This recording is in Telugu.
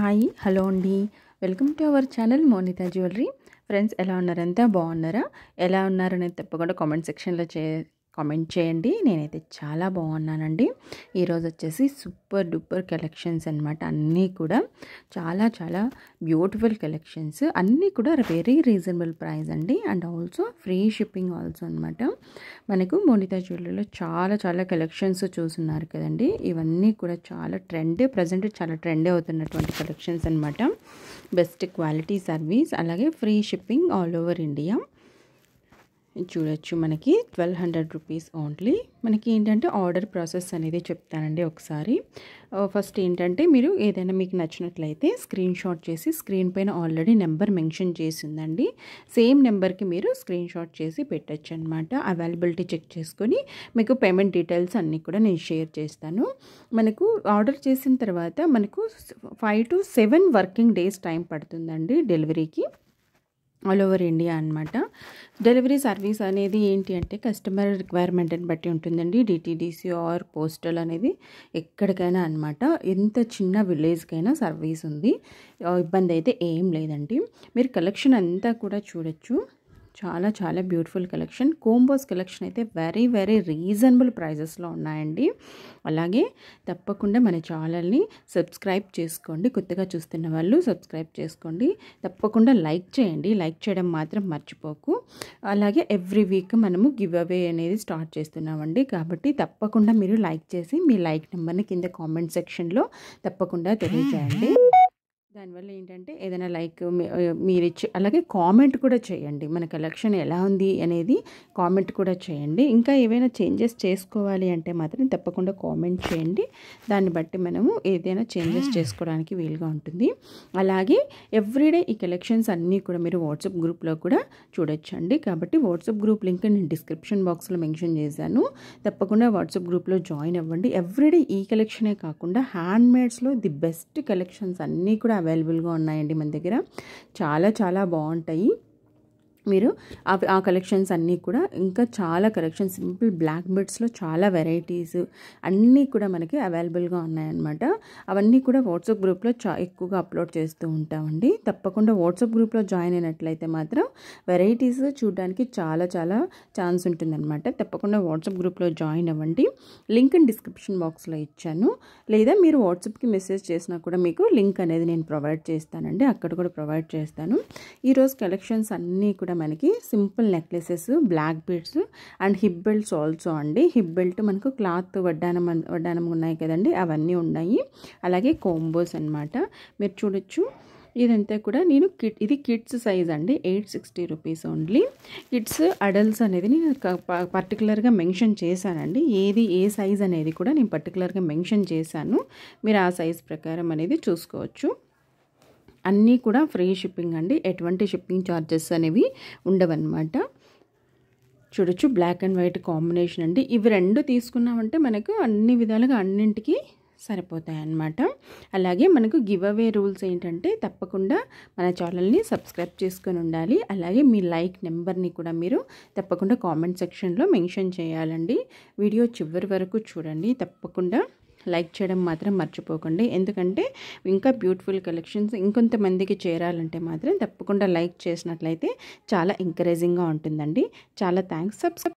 హాయ్ హలో అండి welcome to our channel Monitha jewellery friends ఎలా ఉన్నారంతా బాగున్నారా ఎలా ఉన్నారనేది తప్పకుండా కామెంట్ సెక్షన్లో చే కామెంట్ చేయండి నేనైతే చాలా బాగున్నానండి ఈరోజు వచ్చేసి సూపర్ డూపర్ కలెక్షన్స్ అనమాట అన్నీ కూడా చాలా చాలా బ్యూటిఫుల్ కలెక్షన్స్ అన్నీ కూడా వెరీ రీజనబుల్ ప్రైస్ అండి and also free shipping also అనమాట మనకు మోనితా జ్యువెలరీలో చాలా చాలా కలెక్షన్స్ చూస్తున్నారు కదండి ఇవన్నీ కూడా చాలా ట్రెండ్ ప్రజెంట్ చాలా ట్రెండ్ అవుతున్నటువంటి కలెక్షన్స్ అనమాట బెస్ట్ క్వాలిటీ సర్వీస్ అలాగే free shipping all over India చూడొచ్చు మనకి ట్వెల్వ్ హండ్రెడ్ రూపీస్ ఓన్లీ మనకి ఏంటంటే ఆర్డర్ ప్రాసెస్ అనేది చెప్తానండి ఒకసారి ఫస్ట్ ఏంటంటే మీరు ఏదైనా మీకు నచ్చినట్లయితే స్క్రీన్ షాట్ చేసి స్క్రీన్ పైన ఆల్రెడీ నెంబర్ మెన్షన్ చేసిందండి సేమ్ నెంబర్కి మీరు స్క్రీన్ షాట్ చేసి పెట్టచ్చు అనమాట అవైలబిలిటీ చెక్ చేసుకొని మీకు పేమెంట్ డీటెయిల్స్ అన్నీ కూడా నేను షేర్ చేస్తాను మనకు ఆర్డర్ చేసిన తర్వాత మనకు five to seven working days time పడుతుందండి డెలివరీకి ఆల్ ఓవర్ ఇండియా అనమాట డెలివరీ సర్వీస్ అనేది ఏంటి అంటే కస్టమర్ రిక్వైర్మెంట్ని బట్టి ఉంటుందండి డిటీడీసీ ఆర్ పోస్టల్ అనేది ఎక్కడికైనా అనమాట ఎంత చిన్న విలేజ్కైనా సర్వీస్ ఉంది ఇబ్బంది అయితే ఏం లేదండి మీరు కలెక్షన్ అంతా కూడా చూడొచ్చు చాలా చాలా బ్యూటిఫుల్ కలెక్షన్ కోంబోస్ కలెక్షన్ అయితే వెరీ వెరీ రీజనబుల్ ప్రైజెస్లో ఉన్నాయండి అలాగే తప్పకుండా మన ఛానల్ని సబ్స్క్రైబ్ చేసుకోండి కొత్తగా చూస్తున్న వాళ్ళు సబ్స్క్రైబ్ చేసుకోండి తప్పకుండా లైక్ చేయండి లైక్ చేయడం మాత్రం మర్చిపోకు అలాగే ఎవ్రీ వీక్ మనము గివ్ అవే అనేది స్టార్ట్ చేస్తున్నామండి కాబట్టి తప్పకుండా మీరు లైక్ చేసి మీ లైక్ నెంబర్ని కింద కామెంట్ సెక్షన్లో తప్పకుండా తెలియజేయండి దానివల్ల ఏంటంటే ఏదైనా లైక్ మీరు ఇచ్చి అలాగే కామెంట్ కూడా చేయండి మన కలెక్షన్ ఎలా ఉంది అనేది కామెంట్ కూడా చేయండి ఇంకా ఏవైనా చేంజెస్ చేసుకోవాలి అంటే మాత్రం తప్పకుండా కామెంట్ చేయండి దాన్ని బట్టి మనము ఏదైనా చేంజెస్ hmm. చేసుకోవడానికి వీలుగా ఉంటుంది అలాగే ఎవ్రీడే ఈ కలెక్షన్స్ అన్నీ కూడా మీరు వాట్సాప్ గ్రూప్లో కూడా చూడొచ్చండి కాబట్టి వాట్సాప్ గ్రూప్ లింక్ నేను డిస్క్రిప్షన్ బాక్స్లో మెన్షన్ చేశాను తప్పకుండా వాట్సాప్ గ్రూప్లో జాయిన్ అవ్వండి ఎవ్రీడే ఈ కలెక్షనే కాకుండా హ్యాండ్మేడ్స్లో ది బెస్ట్ కలెక్షన్స్ అన్నీ కూడా అవైలబుల్ అవైలబుల్గా ఉన్నాయండి మన దగ్గర చాలా చాలా బాగుంటాయి మీరు ఆ కలెక్షన్స్ అన్నీ కూడా ఇంకా చాలా కలెక్షన్స్ సింపుల్ బ్లాక్ బెడ్స్లో చాలా వెరైటీస్ అన్నీ కూడా మనకి అవైలబుల్గా ఉన్నాయన్నమాట అవన్నీ కూడా వాట్సాప్ గ్రూప్లో చా ఎక్కువగా అప్లోడ్ చేస్తూ ఉంటామండి తప్పకుండా వాట్సాప్ గ్రూప్లో జాయిన్ అయినట్లయితే మాత్రం వెరైటీస్ చూడడానికి చాలా చాలా ఛాన్స్ ఉంటుందన్నమాట తప్పకుండా వాట్సాప్ గ్రూప్లో జాయిన్ అవ్వండి లింక్ డిస్క్రిప్షన్ బాక్స్లో ఇచ్చాను లేదా మీరు వాట్సాప్కి మెసేజ్ చేసినా కూడా మీకు లింక్ అనేది నేను ప్రొవైడ్ చేస్తానండి అక్కడ కూడా ప్రొవైడ్ చేస్తాను ఈరోజు కలెక్షన్స్ అన్నీ కూడా ఇక్కడ మనకి simple necklaces black beads and hip belts also అండి హిప్ బెల్ట్ మనకు క్లాత్ వడ్డానం వడ్డానం ఉన్నాయి కదండి అవన్నీ ఉన్నాయి అలాగే కోంబోస్ అనమాట మీరు చూడొచ్చు ఇదంతా కూడా నేను కిట్ ఇది కిడ్స్ సైజ్ అండి eight sixty rupees only kids adults అనేది నేను పర్టికులర్గా మెన్షన్ చేశానండి ఏది ఏ సైజ్ అనేది కూడా నేను పర్టికులర్గా మెన్షన్ చేశాను మీరు ఆ సైజ్ ప్రకారం అనేది చూసుకోవచ్చు అన్నీ కూడా ఫ్రీ షిప్పింగ్ అండి ఎటువంటి షిప్పింగ్ ఛార్జెస్ అనేవి ఉండవన్నమాట చూడొచ్చు బ్లాక్ అండ్ వైట్ కాంబినేషన్ అండి ఇవి రెండు తీసుకున్నామంటే మనకు అన్ని విధాలుగా అన్నింటికి సరిపోతాయి అన్నమాట అలాగే మనకు గివ్ అవే రూల్స్ ఏంటంటే తప్పకుండా మన ఛానల్ని సబ్స్క్రైబ్ చేసుకొని ఉండాలి అలాగే మీ లైక్ నెంబర్ని కూడా మీరు తప్పకుండా కామెంట్ సెక్షన్లో మెన్షన్ చేయాలండి వీడియో చివరి వరకు చూడండి తప్పకుండా లైక్ చేయడం మాత్రం మర్చిపోకండి ఎందుకంటే ఇంకా బ్యూటిఫుల్ కలెక్షన్స్ ఇంకొంతమందికి చేరాలంటే మాత్రం తప్పకుండా లైక్ చేసినట్లయితే చాలా ఎంకరేజింగ్గా ఉంటుందండి చాలా థ్యాంక్స్ సబ్